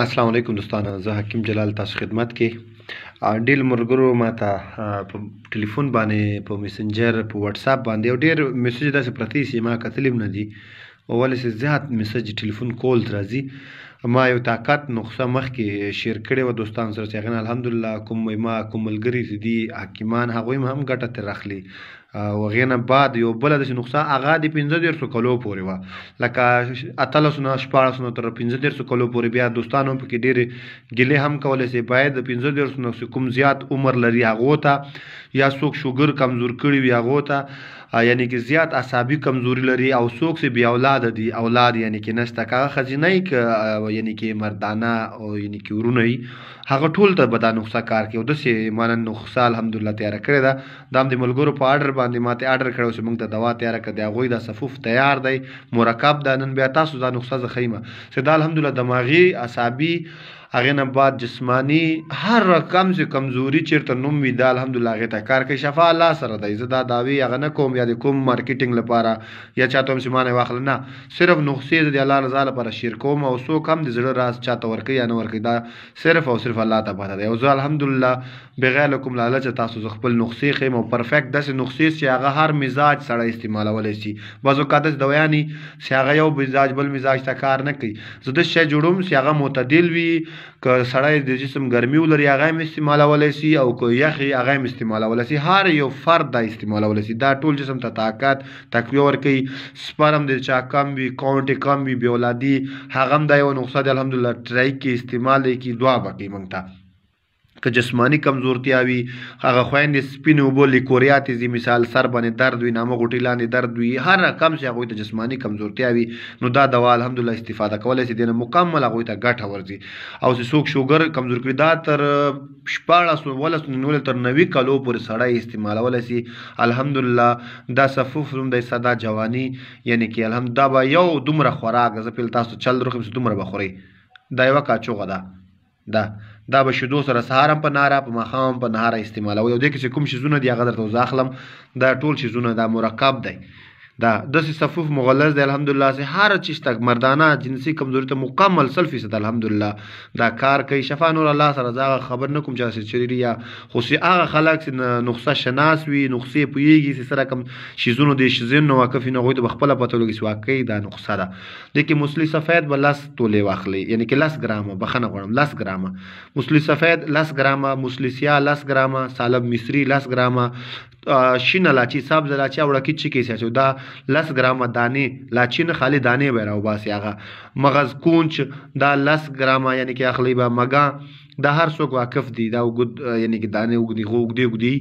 السلام علیکم دوستانه زه حکیم جلال تاسو خدمت کې ډیل مرګرو ما ته په ټلیفون باندې په میسنجر په واتس اپ باندې او ډیر میسج داسې پرتی سي ما کتلیم نه دي اول سه زیات میسج ټلیفون کول راځي ما یو طاقت نقصه مخ کې شیر کړي و دوستان سره څنګه الحمدلله کوم ما کوم ملګری دي حکیمان هغه هم ګټه تر اخلي او هغې نه بعد یو بله داسې نسخه هغه د پنځه دېرشو کلو پورې وه لکه اتلسو نه شپاړسو نه تر پنځه دېرشو کلو پورې بیا دوستانو پکې ډېرې ګیلې هم کولی شي باید د پنځه دېرشو نه کوم زیات عمر لري هغو ته یا څوک شوګر کمزور کړي وي هغو ته یعنی کې زیات اعصابي کمزوري لري او څوک چې بې اولاده دي اولاد یعنی کې نشته که هغه ښځینه یعنی کې مردانه او یعنی کې ورونه هغه ټول ته به دا نسخه کار کوي او داسې مانه نسخه الحمدلله تیاره کړې ده دا هم د ملګرو په آرډر باندې ما ته آرډر کړی چې موږ ته دوا تیاره کړه د هغوی دا صفوف تیار دی مرکب دا نن بیا تاسو دا نسخه زه ښیمه چې دا الحمدلله دماغي اعصابي هغه نه بعد جسمانی هر رقم چې کمزوري چیرته نوم وي دا الحمدلله هغه ته کار کوي شفا الله سره دی زه دا داوی هغه نه کوم یا د کوم مارکیټینګ لپاره یا چاته هم سیمانه واخل نه صرف نخصې د الله رضا لپاره شیر کوم او سو کم د زړه راز چاته ورکي یا نه ورکي دا صرف او صرف الله ته پاتې دی او زه الحمدلله بغیر کوم لالچ تاسو خپل نخصې خیم او پرفیکټ داسې نخصې چې هغه هر مزاج سره استعمالولی شي بعضو کاتس دویانی چې هغه یو مزاج بل مزاج ته کار نه کوي زه د شی جوړوم چې هغه معتدل وي که سړی د جسم ګرمي ولري هغه هم استعمالولی شي او که یخ وي هغه هم استعمالولی شي هر یو فرد دا استعمالولی شي دا ټول جسم ته طاقت تقویه ورکوي سپرم د چا کم وي کاونټ یې کم وي بې اولادي هغه هم دا یو نسخه د الحمدلله ټرای کې استعمال دی کې دعا به کوي موږ ته که جسمانی کمزورتیا وي هغه خویندې سپینې اوبه لیکوریاتې ځي مثال سر باندې درد وي نامه غوټې لاندې درد وي هر رقم چې هغوی ته جسمانی کمزورتیا وي نو دا دوا الحمدلله استفاده کولی شي دې نه مکمل هغوی ته ګټه ورځي او چې څوک شوګر کمزور کړي دا تر شپاړس ولس نولس تر نوي کالو پورې سړی استعمالولی شي الحمدلله دا صفوف نوم دی صدا جواني یعنې کې الحمد دا به یو دومره خوراک زه پیل تاسو چل درخم چې دومره به خورئ دا یوه کاچوغه ده دا دا به شیدو سره سهار هم په ناره په ماښام هم په نهاره استعمالوئ او دې کې چې کوم شیزونه دي هغه درته زه اخلم دا ټول شیزونه دا مرکب دی دا د صفوف مغلظ دی الحمدلله سه هر چیز تک مردانه جنسي کمزوري ته مکمل سل فیصد الحمدلله دا کار کوي شفا نور الله سره دا خبر نکوم چې سر چری یا خو سي هغه خلک نقصه شناس وي نقصه پويږي سي سره کم شیزونو دي شیزن نو واقف نه غوي ته خپل پته لګي سي واقعي دا نقصه ده لکه مسلی سفید بلس تولې واخلي یعنی کې لس ګرامه بخنه غواړم لس ګرامه مسلی سفید لس ګرامه مسلی سیا لس ګرامه سالب مصری لس ګرامه شین لاچی سبز لاچی او ډکی چکی سي دا لس ګرامه دانې لاچی نه خالی دانې به راوباسي هغه مغز کونچ دا لس ګرامه یعنی کې اخلی به مګا دا هر څوک واقف دي دا وګد یعنی کې دانې وګدي خو وګدي وګدي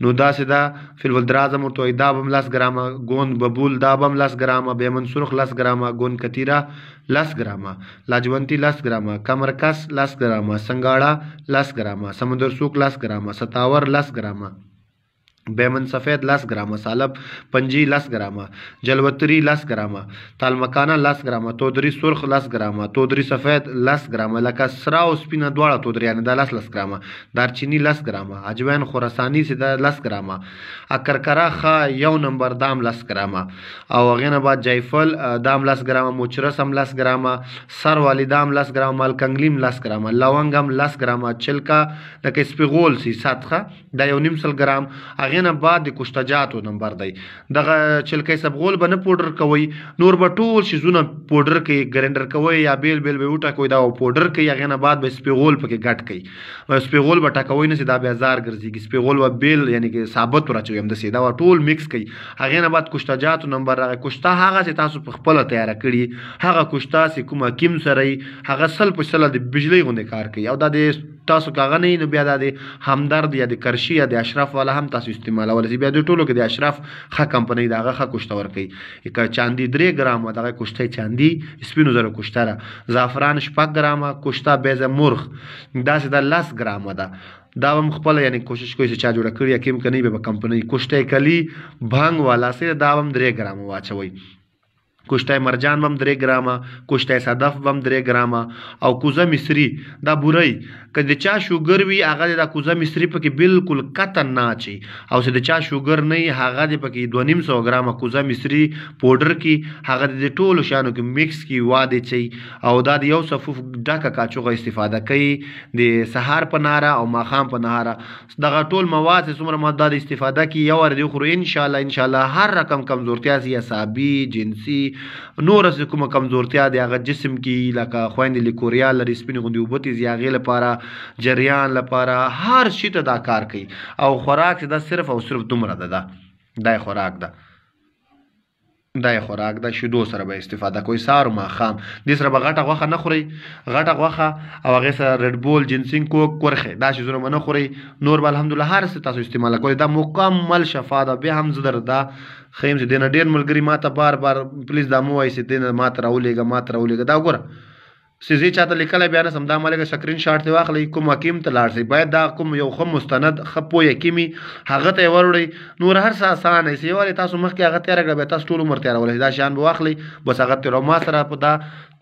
نو دا سدا فل ولدراز امر تو دا بم لس ګرامه ګوند ببول دا بم لس ګرامه به منسوخ لس ګرامه ګوند کتیرا لس ګرامه لاجونتی لس ګرامه کمرکس لس ګرامه سنگاړه لس ګرامه سمندر سوک لس ګرامه ستاور لس ګرامه بیمن سفید لس ګرامه سالب پنجي لس ګرامه جلوتري لس ګرامه تالمکانه لس ګرامه تودري سرخ لس ګرامه تودري سفید لس ګرامه لکه سرا او سپینه دواړه تودریانه د لس لس ګرامه دارچینی لس ګرامه اجوین خراساني سي د لس ګرامه اکرکره خا یو نمبر دام لس ګرامه او غینه بعد جایفل دام لس ګرامه موچرس هم لس ګرامه سر والی دام لس ګرامه مالکنګلیم لس ګرامه لونګم لس ګرامه چلکا لکه سپیغول سي ساتخه د یو نیم سل ګرام اغه هغې نه بعد د کوشتجاتو نمبر دی دغه چلکی سبغول به نه پوډر کوي نور به ټول شیزونه پوډر کوي ګرینډر کوي یا بیل بیل به وټاکوي دا پوډر کوي هغې نه بعد به سپیغول پکې ګډ کوي سپیغول به ټاکوي نه چې دا بیا زار ګرځېږي سپیغول به بیل یعنې کې ثابت راچوي همداسې دا ټول میکس کوي هغې نه بعد کوشتجاتو نمبر راغی کوشته هغه چې تاسو په خپله تیاره کړي هغه کوشته چې کوم حکیم سره هغه سل په سل د بجلی غوندې کار کوي او دا د تاسو کاغه نه نو بیا دا د همدرد یا د کرشي یا د اشرف والا هم تاسو استعمال ولسی بیا د ټولو کې د اشراف خه کمپنۍ دغه خه کوشته ورکي یک چاندي 3 ګرام دغه کوشته چاندي سپینو زره کوشته زعفران 4 ګرام کوشته بیزه مرغ داسې د 10 ګرام ده دا هم خپل یعنی کوشش کوي چې چا جوړ کړی یا کیم کني به کمپنۍ کوشته کلی بھنګ والا سره دا هم 3 ګرام واچوي کوشتای مرجان هم 3 ګرامه کوشتای صدف هم 3 ګرامه او کوزه مصری دا بوري کله چا شوګر وی هغه دا کوزه مصری پکې بالکل قطن نه چي او چې چا شوګر نه هغه د پکې 2.5 ګرامه کوزه مصری پاوډر کې هغه د ټولو شانو کې میکس کې واده چي او دا د یو صفوف ډکه کاچوغه استفاده کوي د سهار پناره او ماخام پناره دغه ټول مواد څومره ماده استفاده کی یو ور دي خو ان شاء الله ان شاء الله هر رقم کمزورتیا سي عصبي جنسي نور اس کوم کمزورتیا د هغه جسم کې لکه خويندې لیکوریا لري سپین غوندي وبتی زیاغه لپاره جریان لپاره هر شي ته دا کار کوي او خوراک دا صرف او صرف دومره ده دا, دا, دا خوراک ده دا یې خوراک ده شیدو سره به استفاده کوئ سهار ماښام دې سره به غټه غوښه نه خورئ غټه غوښه او هغې سره رډبول جنسینګ کوک کورخې دا شیزونه به نه خورئ نور به الحمدلله هر څه تاسو استعمال کوئ دا مکمل شفا ده بیا هم زه در دا ښیم چې دې نه ډېر ملګري ما ته بار بار پلیز دا مه وایي چې دې نه ما ته راولېږه ما ته راولېږه دا ګوره سيزي چاته لیکل بیا نه سم دا مالګه سکرین شاټ دی واخلي کوم حکیم ته لاړ شي باید دا کوم یو خو مستند خپو یکیمي هغه ته وروړي نور هر څه اسانه سي ولې تاسو مخکې هغه تیار غړ به تاسو ټول عمر تیار ولې دا شان به واخلي بس هغه تیر ما سره په دا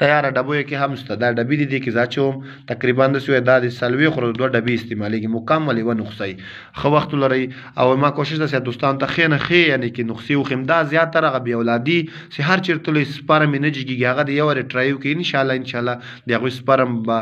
تیار ډبو کې هم ست دا ډبې دي کې ځاچوم تقریبا د سوې دا د سلوي خور دوه ډبې استعمالېږي مکمل و نخصي خو وخت لري او ما کوشش ده چې دوستان ته خینه خې یعنی کې نخصي او خمدا زیاتره غبي اولادي سي هر چیرته لې سپاره مینجګي هغه دی یو ریټرایو کې ان شاء الله ان شاء الله د هغوی سپرم به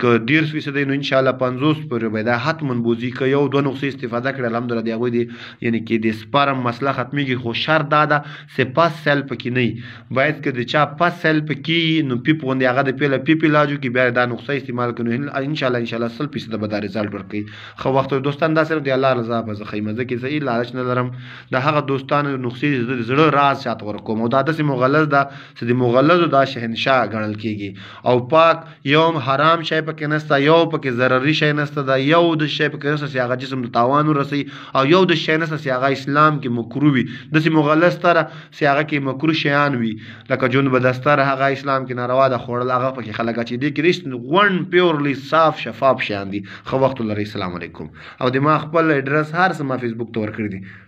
که دیرس فیصده نو انشاءالله پنځوس پورې به دا حتما بوځي که یو دوه نسخې استفاده کړي الحمدلله د هغوی د یعنې کې د سپرم مسله ختمیږي خو شر دا ده سپاس سیل پکې نه وي باید که د چا پس سیل پکې نو پیپ غوندې هغه د پیله پیپ علاج وکړي بیا دا نسخه استعمال کړي نو انشاءالله انشاءالله سل فیصده به دا رزلټ ورکوي خو وخت دوستان دا صرف د الله رضا په زه خیمه ځکه زه یې لالچ نه لرم د هغه دوستانو نسخې د زړه راز چاته ورکوم او دا داسې مغلظ ده چې د مغلظو دا شهنشاه ګڼل کیږي او او پاک یوم حرام شی پکې نسته یو پکې ضروري شی نسته دا یو د شی پکې نسته چې هغه جسم ته تاوان ورسي او یو د شی نسته چې هغه اسلام کې مکروه وي داسې مغلس تر چې هغه کې مکروه شیان وي لکه جون بدستر هغه اسلام کې ناروا ده خوړل هغه پکې خلک چې دي کې رښت غون پیورلی صاف شفاف شیان دي خو وخت الله السلام علیکم او د ما خپل ادرس هر څه ما فیسبوک تور کړی دي